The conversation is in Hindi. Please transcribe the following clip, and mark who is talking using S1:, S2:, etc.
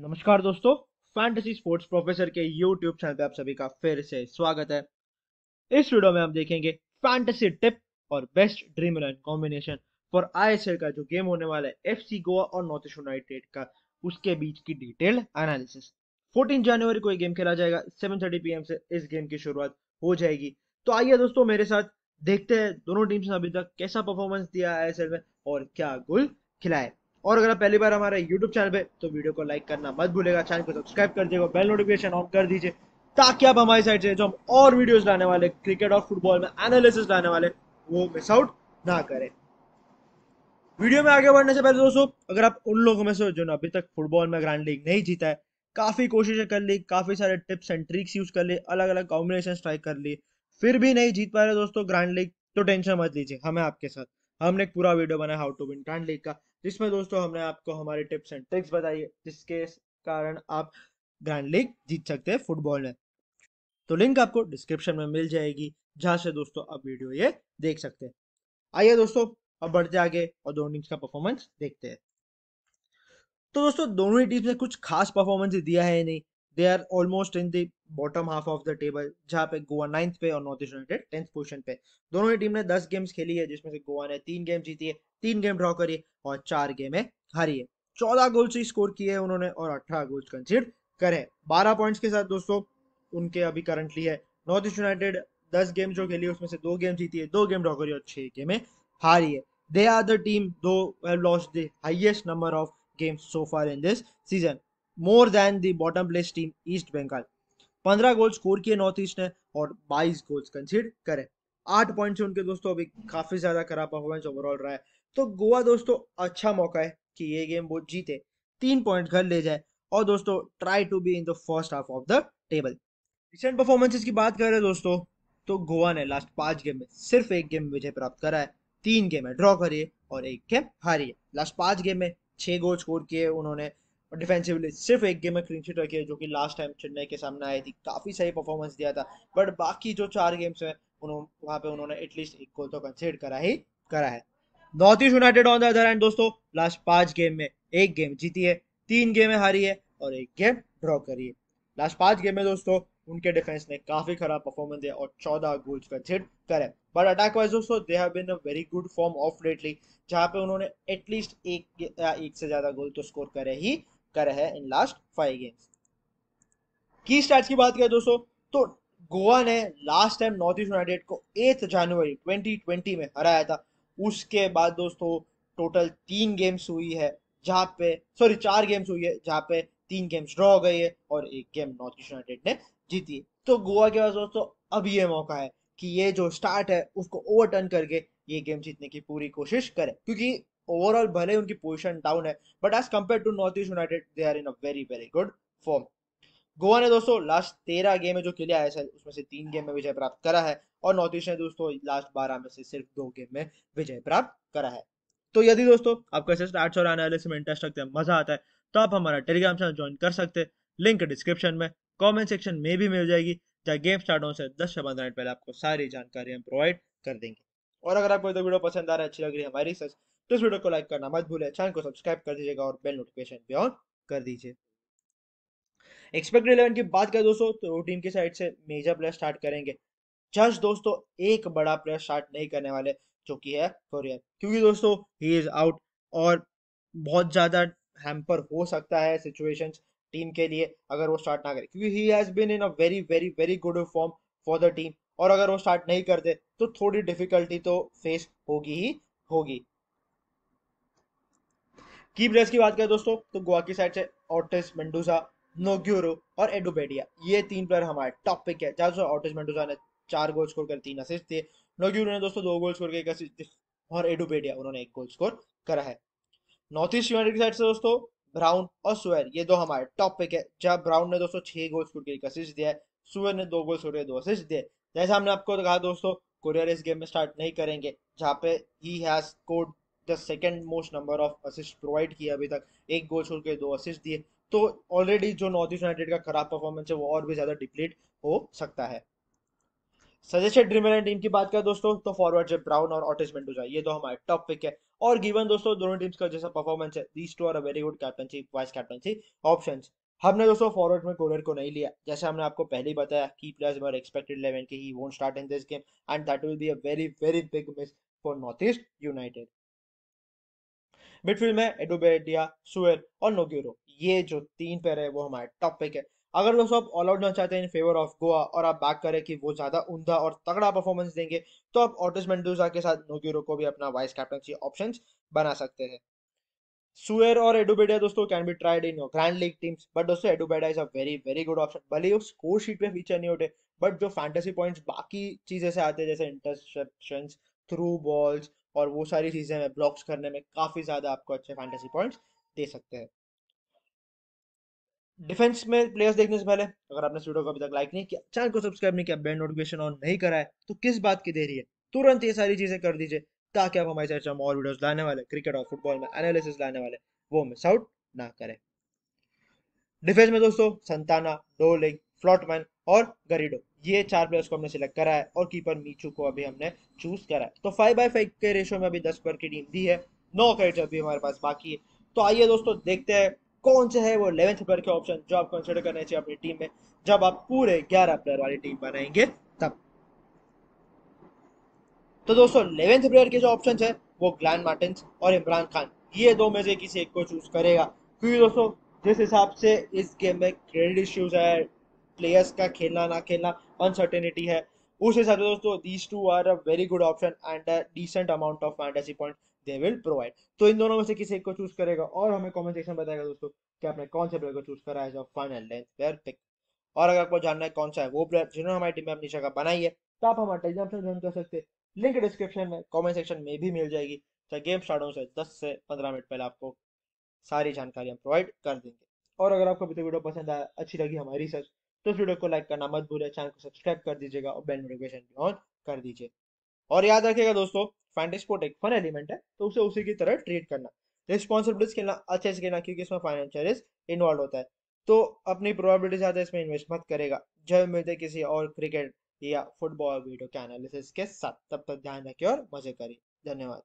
S1: नमस्कार दोस्तों फैंटेसी स्पोर्ट्स प्रोफेसर के यूट्यूब चैनल पे आप सभी का फिर से स्वागत है इस वीडियो में हम देखेंगे फैंटेसी टिप और best Dream Eleven combination for ISL का जो गेम होने वाला है एफसी गोवा और नॉर्थ ईस्ट यूनाइटेड का उसके बीच की डिटेल एनालिसिस फोर्टीन जनवरी को ये गेम खेला जाएगा सेवन थर्टी से इस गेम की शुरुआत हो जाएगी तो आइए दोस्तों मेरे साथ देखते हैं दोनों टीम्स ने अभी तक कैसा परफॉर्मेंस दिया आई में और क्या गोल खिलाया और अगर आप पहली बार हमारे यूट्यूब चैनल पे तो वीडियो को लाइक करना मत भूलेगा चैनल को सब्सक्राइब कर दीजिएगा बेल नोटिफिकेशन ऑन कर दीजिए ताकि आप हमारी साइड से जो हम और वीडियोस लाने वाले क्रिकेट और फुटबॉल में एनालिसिस लाने वाले वो मिस आउट ना करें वीडियो में आगे बढ़ने से पहले दोस्तों अगर आप उन लोगों में से जो अभी तक फुटबॉल में ग्रैंड लीग नहीं जीता है काफ़ी कोशिशें कर ली काफ़ी सारे टिप्स एंड ट्रिक्स यूज़ कर लिए अलग अलग कॉम्बिनेशन ट्राई कर लिए फिर भी नहीं जीत पा रहे दोस्तों ग्रैंड लीग तो टेंशन मत लीजिए हमें आपके साथ हमने एक पूरा वीडियो बनाया how to win grand league का जिसमें दोस्तों हमने आपको हमारे टिप्स एंड ट्रिक्स बताई है जिसके कारण आप ग्रैंड लीग जीत सकते हैं फुटबॉल में तो लिंक आपको डिस्क्रिप्शन में मिल जाएगी जहाँ से दोस्तों आप वीडियो ये देख सकते हैं आइए दोस्तों अब बढ़ते आगे और दोनों टीम्स का परफॉर्मेंस देखते हैं तो दोस्तों दोनों ही टीम्स ने कुछ खास परफॉर्मेंस दिया है नहीं they are almost in the bottom half of the table जहाँ पे गोवा नाइन्थ पे और North East United tenth position पे दोनों ही टीम ने दस गेम्स खेली है जिसमें से गोवा ने तीन गेम जीती है तीन गेम ड्रॉ करी और चार गेमें हारी है चौदह गोल्स ही स्कोर किए हैं उन्होंने और अठारह गोल्स कंसिड करे बारह पॉइंट्स के साथ दोस्तों उनके अभी करंटली है नॉर्थ ईस्ट यूनाइटेड दस गेम जो खेली है उसमें से दो गेम जीती है दो गेम ड्रॉ करी और छह गेमें हारी है दे आर द टीम दो lost the highest number of games so far in this season more than the bottom place team East Bengal पंद्रह गोल स्कोर किए नॉर्थ ईस्ट ने और बाईस गोल्स कंसीड करे आठ पॉइंट से उनके दोस्तों अभी काफी ज्यादा खराब परफॉर्मेंस ओवरऑल रहा है तो गोवा दोस्तों अच्छा मौका है कि ये गेम वो जीते तीन पॉइंट घर ले जाए और दोस्तों try to be in the first half of the table recent performances की बात करें दोस्तों तो गोवा ने लास्ट पांच गेम में सिर्फ एक गेम विजय प्राप्त करा है तीन गेम है ड्रॉ करिए और एक गेम हारी लास्ट पांच गेम में छह गोल स्कोर किए उन्होंने और डिफेंसिवली सिर्फ एक गेम में क्लीन शीट रखी है जो कि लास्ट टाइम चेन्नई के सामने आई थी काफ़ी सही परफॉर्मेंस दिया था बट बाकी जो चार गेम्स हैं उन्होंने वहाँ पे उन्होंने एटलीस्ट एक गोल तो कंसिड करा ही करा है North East United on the other end दोस्तों लास्ट पांच गेम में एक गेम जीती है तीन गेमें हारी है और एक गेम ड्रॉ करी है लास्ट पांच गेम में दोस्तों उनके डिफेंस ने काफी खराब परफॉर्मेंस दिया और चौदह गोल्स का कंसिड करे बट अटैक वाइज दोस्तों they have been a very good form of lately जहां पे उन्होंने एटलीस्ट एक एक से ज्यादा गोल तो स्कोर करे ही करे है इन लास्ट फाइव गेम्स की स्टार्ट की बात करें दोस्तों तो गोवा ने last time North East United को एथ जनवरी 2020 में हराया था उसके बाद दोस्तों टोटल तीन गेम्स हुई है जहाँ पे सॉरी चार गेम्स हुई है जहाँ पे तीन गेम्स ड्रॉ हो गई है और एक गेम नॉर्थ ईस्ट यूनाइटेड ने जीती तो गोवा के पास दोस्तों अब ये मौका है कि ये जो स्टार्ट है उसको ओवरटर्न करके ये गेम जीतने की पूरी कोशिश करे क्योंकि ओवरऑल भले ही उनकी पोजिशन डाउन है but as compare to North East United they are in a very very good form Goa ने दोस्तों लास्ट तेरह गेम में जो खेले आया है उसमें से तीन गेम में विजय प्राप्त करा है और नॉर्थ ईस्ट ने दोस्तों लास्ट बारह में से सिर्फ दो गेम में विजय प्राप्त करा है तो यदि दोस्तों आपको ऐसे स्टार्ट और एनालिसिस में इंटरेस्ट रखते हैं मजा आता है तो आप हमारा टेलीग्राम चैनल ज्वाइन कर सकते हैं लिंक डिस्क्रिप्शन में कमेंट सेक्शन में भी मिल जाएगी जहाँ गेम स्टार्ट होने से दस से पंद्रह मिनट पहले आपको सारी जानकारी हम प्रोवाइड कर देंगे और अगर आपको तो वीडियो पसंद आ रहा है अच्छी लग रही है हमारी सर्च तो इस वीडियो को लाइक करना मत भूलें चैनल को सब्सक्राइब कर दीजिएगा और बेल नोटिफिकेशन भी ऑन कर दीजिए एक्सपेक्ट इलेवन की बात करें दोस्तों तो टीम की साइड से मेजर प्लेयर स्टार्ट करेंगे जस्ट दोस्तों एक बड़ा प्लेयर स्टार्ट नहीं करने वाले जो कि है कोरियर क्योंकि दोस्तों ही इज आउट और बहुत ज़्यादा हैम्पर हो सकता है सिचुएशंस टीम के लिए अगर वो स्टार्ट ना करे क्योंकि he has been in a very very very good form for the team और अगर वो स्टार्ट नहीं करते तो थोड़ी डिफिकल्टी तो फेस होगी ही होगी की प्लेयर्स की बात करें दोस्तों तो गोवा की साइड से ऑटिस मेंडूसा नोग्यूरो और एडोबेडिया ये तीन प्लेयर हमारे टॉप पिक है जहाँ ऑटिस मेंडूसा ने चार गोल स्कोर कर तीन असिस्ट दिए नोग्यूरो ने दोस्तों दो गोल स्कोर किया एक असिस्ट और एडोबेडिया उन्होंने एक गोल स्कोर करा है नॉर्थ ईस्ट यूनाइटेड की साइड से दोस्तों ब्राउन और सुअर ये दो हमारे टॉप पिक है जहाँ ब्राउन ने दोस्तों छह गोल स्कोर के एक असिस्ट दिया है सुअर ने दो गोल स्कोर के दो असिस्ट दिए जैसे हमने आपको कहा दोस्तों कोरियर इस गेम में स्टार्ट नहीं करेंगे जहाँ पे he has scored the second most number of assist provide किया अभी तक एक गोल छोड़ के दो असिस्ट दिए तो ऑलरेडी जो नॉर्थ ईस्ट यूनाइटेड का खराब परफॉर्मेंस है वो और भी ज़्यादा डिप्लीट हो सकता है सजेस्टेड ड्रीम इलेवन टीम की बात करें दोस्तों तो फॉरवर्ड जब ब्राउन और ऑटिस जाए ये तो हमारे टॉप पिक है और गिवन दोस्तों दोनों टीम्स का जैसा परफॉर्मेंस है these two are a very good captaincy vice captaincy option हमने दोस्तों फॉरवर्ड में गोलर को नहीं लिया जैसे हमने आपको पहले ही बताया की प्लेयर्स वर एक्सपेक्टेड इलेवन के he won't start in this game and that will be a very very big miss for North East United midfield में एडोबेडिया सुएल और नोग्यूरो ये जो तीन पेयर है वो हमारे टॉप पिक है अगर दोस्तों आप ऑल आउट ना चाहते हैं इन फेवर ऑफ गोवा और आप बात करें कि वो ज्यादा उमदा और तगड़ा परफॉर्मेंस देंगे तो आप ऑटिस मेंडोजा के साथ नोग्यूरो को भी अपना वाइस कैप्टनसी ऑप्शन बना सकते हैं सुअर और एडोबेडिया दोस्तों can be tried in your grand league teams but दोस्तों एडोबेडिया is a very very good option भले ही स्कोर शीट पे फीचर नहीं होते बट जो फैंटेसी पॉइंट्स बाकी चीजें से आते हैं जैसे इंटरसेप्शंस थ्रू बॉल्स और वो सारी चीज़ें हमें ब्लॉक्स करने में काफ़ी ज़्यादा आपको अच्छे फैंटेसी पॉइंट्स दे सकते हैं डिफेंस हम्म। में प्लेयर्स देखने से पहले अगर आपने वीडियो को अभी तक लाइक नहीं किया चैनल को सब्सक्राइब नहीं किया बेल नोटिफिकेशन ऑन नहीं करा है तो किस बात की देरी है तुरंत ये सारी चीज़ें कर दीजिए ताकि आप हमारी चर्चा में और वीडियोस लाने वाले क्रिकेट और फुटबॉल में एनालिसिस लाने वाले वो मिस आउट ना करें डिफेंस में दोस्तों संताना डोलिंग फ्लॉटमैन और गरीडो ये चार प्लेयर्स को हमने सिलेक्ट करा है और कीपर मीचू को अभी हमने चूज करा है तो फाइव बाई फाइव के रेशो में अभी दस पर की टीम दी है नौ क्रेडिट अभी हमारे पास बाकी है तो आइए दोस्तों देखते हैं कौन से है वो इलेवेंथ प्लेयर के ऑप्शन जो आप कंसिडर करने चाहिए अपनी टीम में जब आप पूरे ग्यारह प्लेयर वाली टीम बनाएंगे तब तो दोस्तों इलेवेंथ प्लेयर के जो ऑप्शन है वो ग्लैन मार्टिन और इमरान खान ये दो में से किसी एक को चूज करेगा क्योंकि दोस्तों जिस हिसाब से इस गेम में क्रेडिट इश्यूज है प्लेयर्स का खेलना ना खेलना अनसर्टेनिटी है उस हिसाब से दोस्तों these two are a very good option and a decent amount of fantasy point they will provide तो इन दोनों में से किसी एक को चूज करेगा और हमें कॉमेंट सेक्शन बताएगा दोस्तों कि आपने कौन से प्लेयर को चूज करा है फाइनल लेंथ प्लेयर पिक और अगर आपको जानना है कौन सा है वो प्लेयर जिन्होंने हमारी टीम में अपनी जगह बनाई है तो आप हमारे टेलीग्राम से ज्वाइन कर सकते हैं लिंक डिस्क्रिप्शन में कमेंट सेक्शन में भी मिल जाएगी तो गेम स्टार्ट होने से 10 से 15 मिनट पहले आपको सारी जानकारी हम प्रोवाइड कर देंगे और अगर आपको अभी तक वीडियो पसंद आया अच्छी लगी हमारी रिसर्च तो इस वीडियो को लाइक करना मत भूलिए चैनल को सब्सक्राइब कर दीजिएगा और बेल नोटिफिकेशन भी ऑन कर दीजिए और याद रखिएगा दोस्तों फाइनेंस स्पोर्ट एक फन एलिमेंट है तो उसे उसी की तरह ट्रीट करना रिस्पॉन्सिबिलिटीज तो खेलना अच्छे से खेलना क्योंकि इसमें फाइनेंशियल रिस्क इन्वॉल्व होता है तो अपनी प्रोबेबिलिटी ज्यादा इसमें इन्वेस्ट मत करेगा जब मिलते किसी और क्रिकेट या फुटबॉल वीडियो के एनालिसिस के साथ तब तक ध्यान रखिए और मजे करिए धन्यवाद